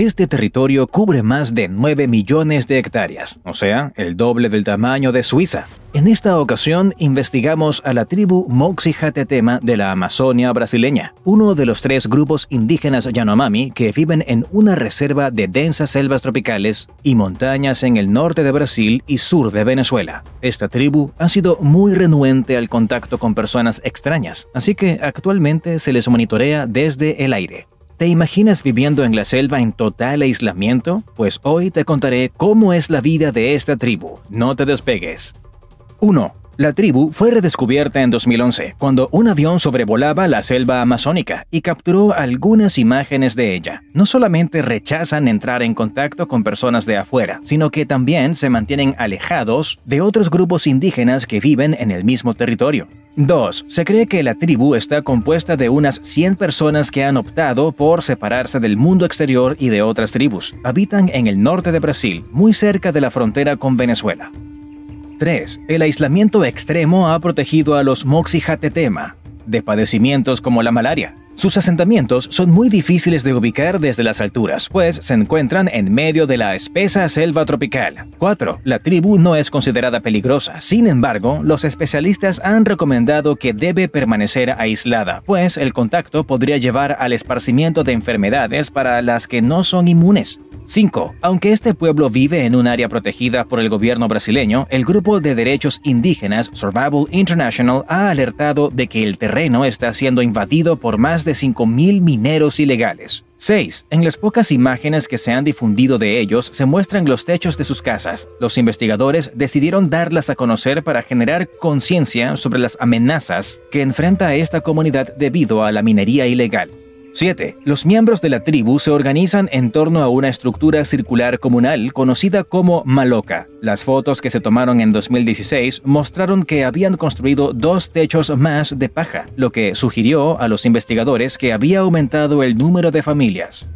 Este territorio cubre más de 9 millones de hectáreas, o sea, el doble del tamaño de Suiza. En esta ocasión investigamos a la tribu Moxijatetema de la Amazonia brasileña, uno de los tres grupos indígenas Yanomami que viven en una reserva de densas selvas tropicales y montañas en el norte de Brasil y sur de Venezuela. Esta tribu ha sido muy renuente al contacto con personas extrañas, así que actualmente se les monitorea desde el aire. ¿Te imaginas viviendo en la selva en total aislamiento? Pues hoy te contaré cómo es la vida de esta tribu. No te despegues. 1. La tribu fue redescubierta en 2011, cuando un avión sobrevolaba la selva amazónica y capturó algunas imágenes de ella. No solamente rechazan entrar en contacto con personas de afuera, sino que también se mantienen alejados de otros grupos indígenas que viven en el mismo territorio. 2. Se cree que la tribu está compuesta de unas 100 personas que han optado por separarse del mundo exterior y de otras tribus. Habitan en el norte de Brasil, muy cerca de la frontera con Venezuela. 3. El aislamiento extremo ha protegido a los Moxijatetema de padecimientos como la malaria, sus asentamientos son muy difíciles de ubicar desde las alturas, pues se encuentran en medio de la espesa selva tropical. 4. La tribu no es considerada peligrosa. Sin embargo, los especialistas han recomendado que debe permanecer aislada, pues el contacto podría llevar al esparcimiento de enfermedades para las que no son inmunes. 5. Aunque este pueblo vive en un área protegida por el gobierno brasileño, el grupo de derechos indígenas Survival International ha alertado de que el terreno está siendo invadido por más de de 5.000 mineros ilegales. 6. En las pocas imágenes que se han difundido de ellos se muestran los techos de sus casas. Los investigadores decidieron darlas a conocer para generar conciencia sobre las amenazas que enfrenta esta comunidad debido a la minería ilegal. 7. Los miembros de la tribu se organizan en torno a una estructura circular comunal conocida como maloca. Las fotos que se tomaron en 2016 mostraron que habían construido dos techos más de paja, lo que sugirió a los investigadores que había aumentado el número de familias.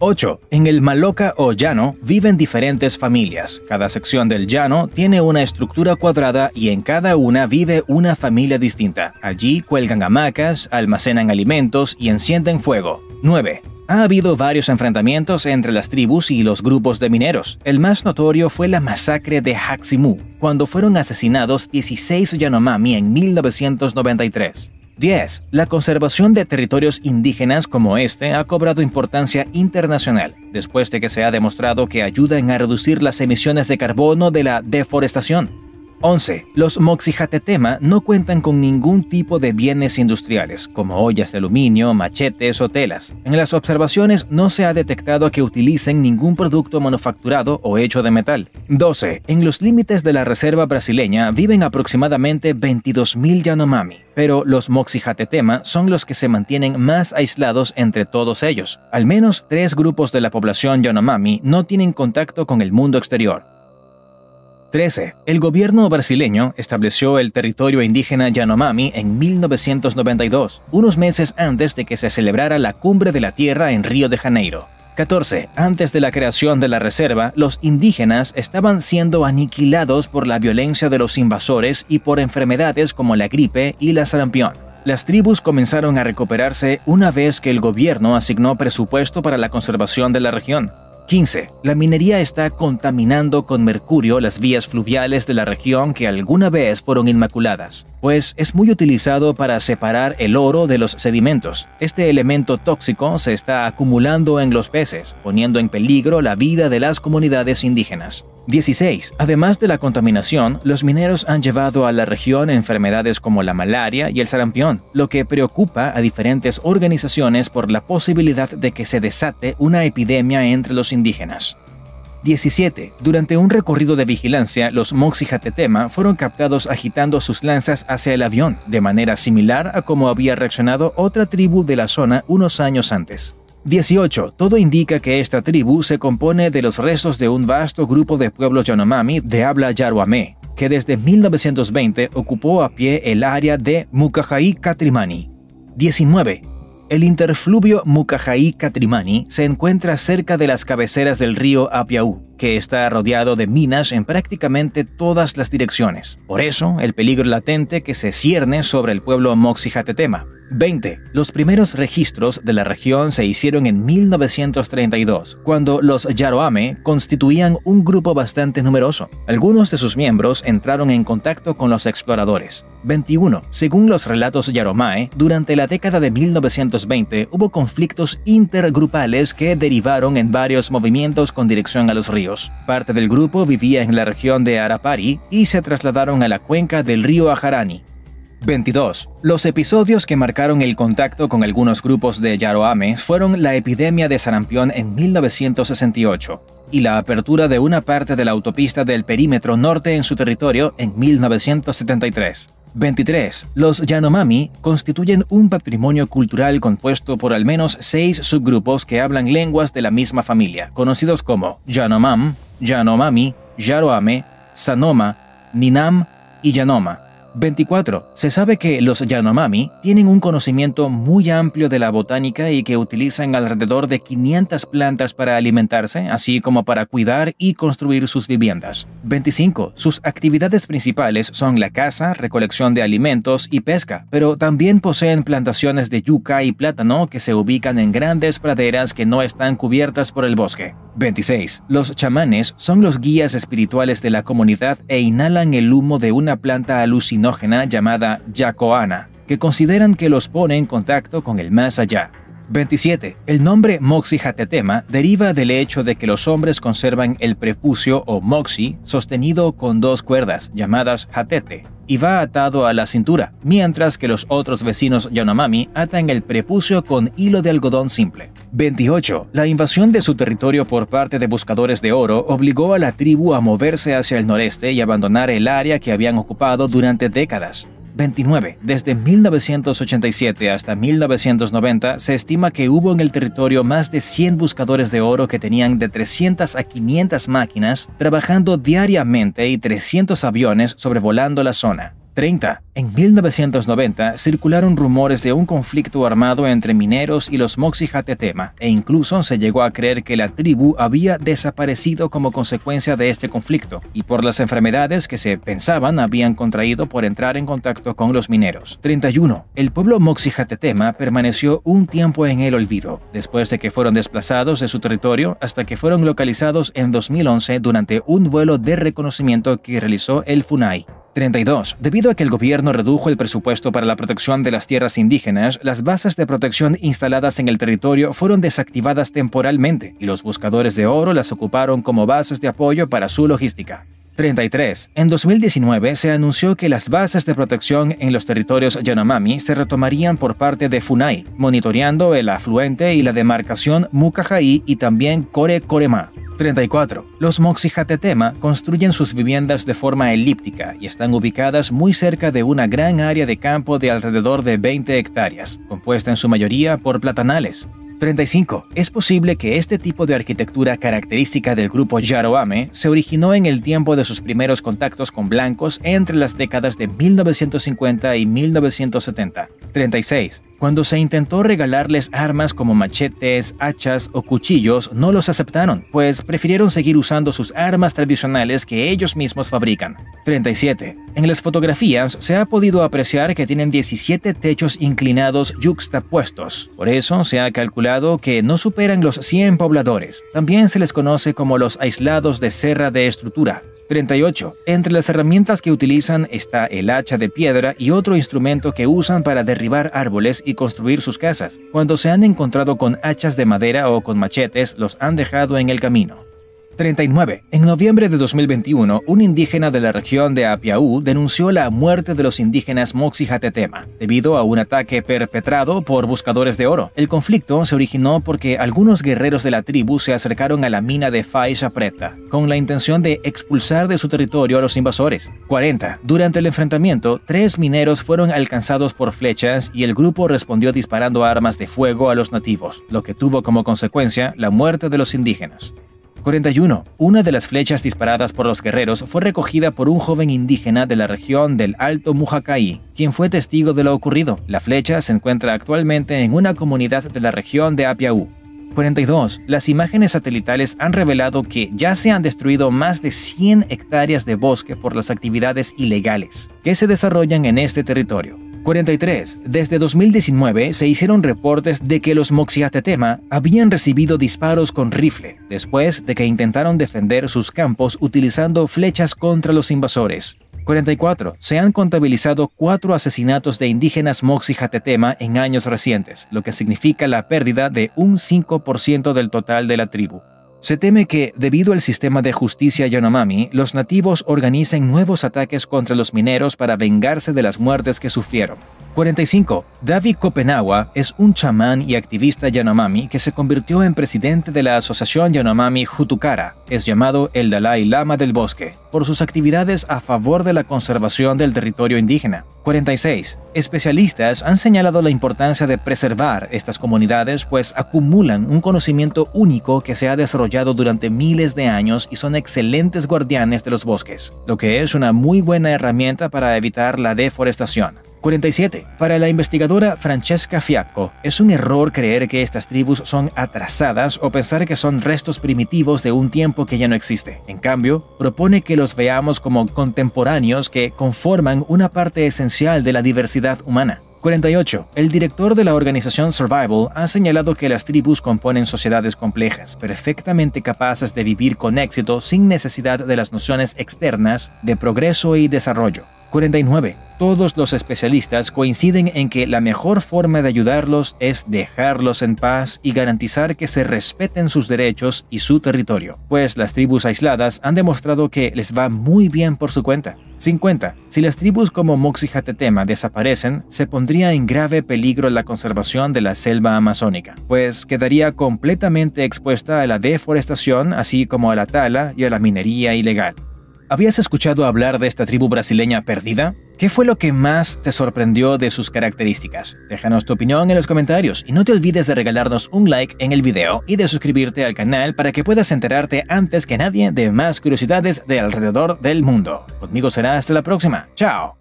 8. En el maloca o llano viven diferentes familias. Cada sección del llano tiene una estructura cuadrada y en cada una vive una familia distinta. Allí cuelgan hamacas, almacenan alimentos y encienden fuego. 9. Ha habido varios enfrentamientos entre las tribus y los grupos de mineros. El más notorio fue la masacre de Haximu, cuando fueron asesinados 16 Yanomami en 1993. 10. La conservación de territorios indígenas como este ha cobrado importancia internacional, después de que se ha demostrado que ayudan a reducir las emisiones de carbono de la deforestación. 11. Los Moxijatetema no cuentan con ningún tipo de bienes industriales, como ollas de aluminio, machetes o telas. En las observaciones no se ha detectado que utilicen ningún producto manufacturado o hecho de metal. 12. En los límites de la reserva brasileña viven aproximadamente 22.000 Yanomami, pero los Moxijatetema son los que se mantienen más aislados entre todos ellos. Al menos tres grupos de la población Yanomami no tienen contacto con el mundo exterior. 13. El gobierno brasileño estableció el territorio indígena Yanomami en 1992, unos meses antes de que se celebrara la Cumbre de la Tierra en Río de Janeiro. 14. Antes de la creación de la reserva, los indígenas estaban siendo aniquilados por la violencia de los invasores y por enfermedades como la gripe y la sarampión. Las tribus comenzaron a recuperarse una vez que el gobierno asignó presupuesto para la conservación de la región. 15. La minería está contaminando con mercurio las vías fluviales de la región que alguna vez fueron inmaculadas, pues es muy utilizado para separar el oro de los sedimentos. Este elemento tóxico se está acumulando en los peces, poniendo en peligro la vida de las comunidades indígenas. 16. Además de la contaminación, los mineros han llevado a la región enfermedades como la malaria y el sarampión, lo que preocupa a diferentes organizaciones por la posibilidad de que se desate una epidemia entre los indígenas. 17. Durante un recorrido de vigilancia, los Moxijatetema fueron captados agitando sus lanzas hacia el avión, de manera similar a como había reaccionado otra tribu de la zona unos años antes. 18. Todo indica que esta tribu se compone de los restos de un vasto grupo de pueblos Yanomami de habla yaruamé, que desde 1920 ocupó a pie el área de Mukajai Katrimani. 19. El interfluvio Mukajai Katrimani se encuentra cerca de las cabeceras del río Apiaú, que está rodeado de minas en prácticamente todas las direcciones. Por eso, el peligro latente que se cierne sobre el pueblo Moxihatetema. 20. Los primeros registros de la región se hicieron en 1932, cuando los Yaroame constituían un grupo bastante numeroso. Algunos de sus miembros entraron en contacto con los exploradores. 21. Según los relatos Yaromae, durante la década de 1920 hubo conflictos intergrupales que derivaron en varios movimientos con dirección a los ríos. Parte del grupo vivía en la región de Arapari y se trasladaron a la cuenca del río Ajarani. 22. Los episodios que marcaron el contacto con algunos grupos de Yaroame fueron la epidemia de sarampión en 1968 y la apertura de una parte de la autopista del perímetro norte en su territorio en 1973. 23. Los Yanomami constituyen un patrimonio cultural compuesto por al menos seis subgrupos que hablan lenguas de la misma familia, conocidos como Yanomam, Yanomami, Yaroame, Sanoma, Ninam y Yanoma. 24. Se sabe que los Yanomami tienen un conocimiento muy amplio de la botánica y que utilizan alrededor de 500 plantas para alimentarse, así como para cuidar y construir sus viviendas. 25. Sus actividades principales son la caza, recolección de alimentos y pesca, pero también poseen plantaciones de yuca y plátano que se ubican en grandes praderas que no están cubiertas por el bosque. 26. Los chamanes son los guías espirituales de la comunidad e inhalan el humo de una planta alucinógena llamada yacoana, que consideran que los pone en contacto con el más allá. 27. El nombre Hatetema deriva del hecho de que los hombres conservan el prepucio o moxi sostenido con dos cuerdas llamadas hatete y va atado a la cintura, mientras que los otros vecinos Yanomami atan el prepucio con hilo de algodón simple. 28. La invasión de su territorio por parte de buscadores de oro obligó a la tribu a moverse hacia el noreste y abandonar el área que habían ocupado durante décadas. 29. Desde 1987 hasta 1990 se estima que hubo en el territorio más de 100 buscadores de oro que tenían de 300 a 500 máquinas trabajando diariamente y 300 aviones sobrevolando la zona. 30. En 1990 circularon rumores de un conflicto armado entre mineros y los Moxijatetema, e incluso se llegó a creer que la tribu había desaparecido como consecuencia de este conflicto, y por las enfermedades que se pensaban habían contraído por entrar en contacto con los mineros. 31. El pueblo Moxijatetema permaneció un tiempo en el olvido, después de que fueron desplazados de su territorio hasta que fueron localizados en 2011 durante un vuelo de reconocimiento que realizó el FUNAI. 32. Debido a que el gobierno redujo el presupuesto para la protección de las tierras indígenas, las bases de protección instaladas en el territorio fueron desactivadas temporalmente y los buscadores de oro las ocuparon como bases de apoyo para su logística. 33. En 2019 se anunció que las bases de protección en los territorios Yanomami se retomarían por parte de FUNAI, monitoreando el afluente y la demarcación Mukajaí y también kore Corema. 34. Los Moxijatetema construyen sus viviendas de forma elíptica y están ubicadas muy cerca de una gran área de campo de alrededor de 20 hectáreas, compuesta en su mayoría por platanales. 35. Es posible que este tipo de arquitectura característica del grupo Yaroame se originó en el tiempo de sus primeros contactos con blancos entre las décadas de 1950 y 1970. 36. Cuando se intentó regalarles armas como machetes, hachas o cuchillos, no los aceptaron, pues prefirieron seguir usando sus armas tradicionales que ellos mismos fabrican. 37. En las fotografías se ha podido apreciar que tienen 17 techos inclinados yuxtapuestos. Por eso se ha calculado que no superan los 100 pobladores. También se les conoce como los aislados de serra de estructura. 38. Entre las herramientas que utilizan está el hacha de piedra y otro instrumento que usan para derribar árboles y construir sus casas. Cuando se han encontrado con hachas de madera o con machetes, los han dejado en el camino. 39. En noviembre de 2021, un indígena de la región de Apiaú denunció la muerte de los indígenas Moxijatetema debido a un ataque perpetrado por buscadores de oro. El conflicto se originó porque algunos guerreros de la tribu se acercaron a la mina de Faixa Preta con la intención de expulsar de su territorio a los invasores. 40. Durante el enfrentamiento, tres mineros fueron alcanzados por flechas y el grupo respondió disparando armas de fuego a los nativos, lo que tuvo como consecuencia la muerte de los indígenas. 41. Una de las flechas disparadas por los guerreros fue recogida por un joven indígena de la región del Alto Mujacay, quien fue testigo de lo ocurrido. La flecha se encuentra actualmente en una comunidad de la región de Apiaú. 42. Las imágenes satelitales han revelado que ya se han destruido más de 100 hectáreas de bosque por las actividades ilegales que se desarrollan en este territorio. 43. Desde 2019 se hicieron reportes de que los Moxijatetema habían recibido disparos con rifle, después de que intentaron defender sus campos utilizando flechas contra los invasores. 44. Se han contabilizado cuatro asesinatos de indígenas Moxijatetema en años recientes, lo que significa la pérdida de un 5% del total de la tribu. Se teme que, debido al sistema de justicia Yanomami, los nativos organicen nuevos ataques contra los mineros para vengarse de las muertes que sufrieron. 45. David Kopenawa es un chamán y activista Yanomami que se convirtió en presidente de la asociación Yanomami Hutukara, es llamado el Dalai Lama del Bosque, por sus actividades a favor de la conservación del territorio indígena. 46. Especialistas han señalado la importancia de preservar estas comunidades pues acumulan un conocimiento único que se ha desarrollado durante miles de años y son excelentes guardianes de los bosques, lo que es una muy buena herramienta para evitar la deforestación. 47. Para la investigadora Francesca Fiacco, es un error creer que estas tribus son atrasadas o pensar que son restos primitivos de un tiempo que ya no existe. En cambio, propone que los veamos como contemporáneos que conforman una parte esencial de la diversidad humana. 48. El director de la organización Survival ha señalado que las tribus componen sociedades complejas, perfectamente capaces de vivir con éxito sin necesidad de las nociones externas de progreso y desarrollo. 49. Todos los especialistas coinciden en que la mejor forma de ayudarlos es dejarlos en paz y garantizar que se respeten sus derechos y su territorio, pues las tribus aisladas han demostrado que les va muy bien por su cuenta. 50. Si las tribus como Moxijatetema desaparecen, se pondría en grave peligro la conservación de la selva amazónica, pues quedaría completamente expuesta a la deforestación, así como a la tala y a la minería ilegal. ¿Habías escuchado hablar de esta tribu brasileña perdida? ¿Qué fue lo que más te sorprendió de sus características? Déjanos tu opinión en los comentarios y no te olvides de regalarnos un like en el video y de suscribirte al canal para que puedas enterarte antes que nadie de más curiosidades de alrededor del mundo. Conmigo será hasta la próxima. ¡Chao!